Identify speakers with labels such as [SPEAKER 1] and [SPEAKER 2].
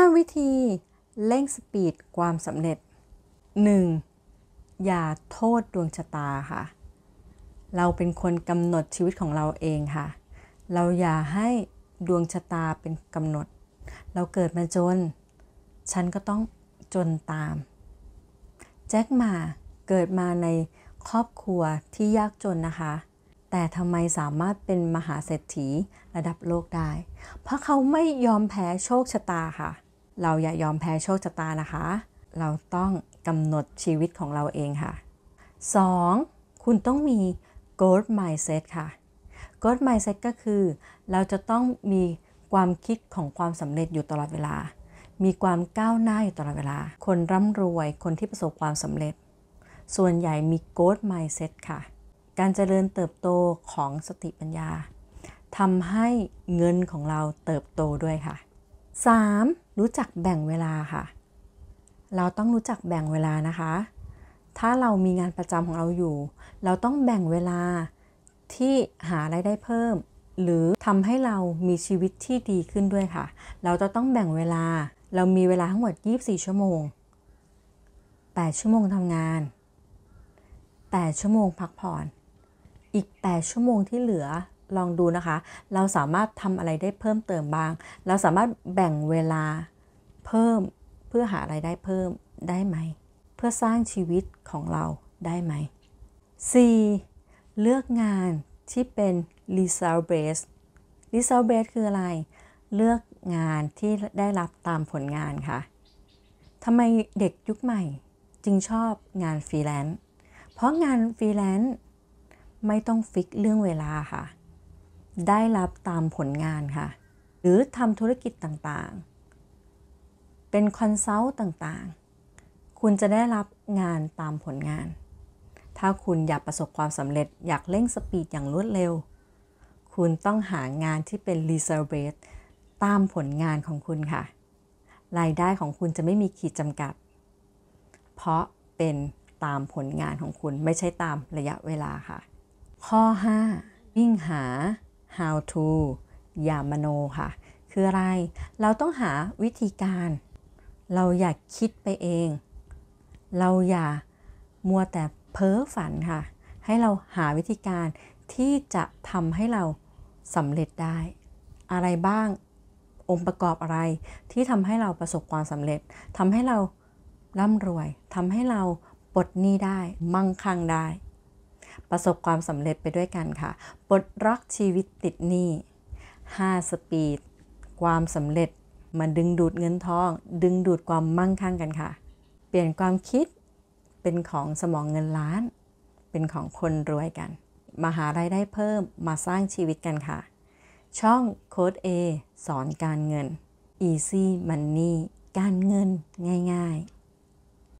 [SPEAKER 1] 5 วิธีเร่งสปีด ความสำเร็จ 1. อย่าโทษดวง ชะตาค่ะ เราเป็นคนกำหนดชีวิตของเราเองค่ะ เราอย่าให้ดวง ชะตาเป็นกำหนด เราเกิดมาจน ฉันก็ต้องจนตาม แจ็คมาเกิดมาในครอบครัวที่ยากจนนะคะแต่ทำไมสามารถเป็นมหาเศรษฐีระดับโลกได้ เพราะเขาไม่ยอมแพ้โชคชะตาค่ะ เราอย่ายอมแพ้โชคชะตานะคะ เราต้องกำหนดชีวิตของเราเองค่ะ 2. คุณต้องมี g o l d mindset ค่ะ g o l d mindset ก็คือ เราจะต้องมีความคิดของความสำเร็จอยู่ตลอดเวลา มีความก้าวหน้าอยู่ตลอดเวลา คนร่ำรวย คนที่ประสบความสำเร็จ ส่วนใหญ่มี g o l d mindset ค่ะการเจริญเติบโตของสติปัญญาทำให้เงินของเราเติบโตด้วยค่ะ 3. รู้จักแบ่งเวลาค่ะ เราต้องรู้จักแบ่งเวลานะคะ ถ้าเรามีงานประจำของเราอยู่ เราต้องแบ่งเวลาที่หาไรายได้เพิ่ม หรือทำให้เรามีชีวิตที่ดีขึ้นด้วยค่ะ เราจะต้องแบ่งเวลา เรามีเวลาทั้งหมด24 ชั่วโมง8ชั่วโมงทำงาน8ชั่วโมงพักผ่อนอีก 8 ชั่วโมงที่เหลือลองดูนะคะ เราสามารถทำอะไรได้เพิ่มเติมบ้าง เราสามารถแบ่งเวลาเพิ่มเพื่อหาไรายได้เพิ่มได้ไหม เพื่อสร้างชีวิตของเราได้ไหม 4. เลือกงานที่เป็น result based result based คืออะไร เลือกงานที่ได้รับตามผลงานค่ะทำไมเด็กยุคใหม่ จึงชอบงานฟรีแลนซ์ เพราะงานฟรีแลนซ์ไม่ต้องฟิกเรื่องเวลาค่ะ ได้รับตามผลงานค่ะ หรือทำธุรกิจต่างๆ เป็นคอนซัลท์ต่างๆ คุณจะได้รับงานตามผลงาน ถ้าคุณอยากประสบความสำเร็จอยากเร่งสปีดอย่างรวดเร็ว คุณต้องหางานที่เป็น r e s e r v a t e ตามผลงานของคุณค่ะ รายได้ของคุณจะไม่มีขีดจำกัด เพราะเป็นตามผลงานของคุณไม่ใช่ตามระยะเวลาค่ะข้อ 5 วิ่งหา how to อย่ามโนค่ะ คืออะไรเราต้องหาวิธีการ เราอย่าคิดไปเอง เราอย่ามัวแต่เพ้อฝันค่ะ ให้เราหาวิธีการที่จะทำให้เราสำเร็จได้ อะไรบ้างองค์ประกอบอะไรที่ทำให้เราประสบความสำเร็จทำให้เราร่ำรวยทำให้เราปลดหนี้ได้ มั่งคั่งได้ประสบความสำเร็จไปด้วยกันค่ะบทรักชีวิตติดหนี้ 5 สปีด ความสำเร็จมาดึงดูดเงินทอง ดึงดูดความมั่งคั่งกันค่ะ เปลี่ยนความคิดเป็นของสมองเงินล้าน เป็นของคนรวยกัน มาหาไรายได้เพิ่มมาสร้างชีวิตกันค่ะ ช่องโค้ด A สอนการเงิน Easy Money การเงินง่าย ๆ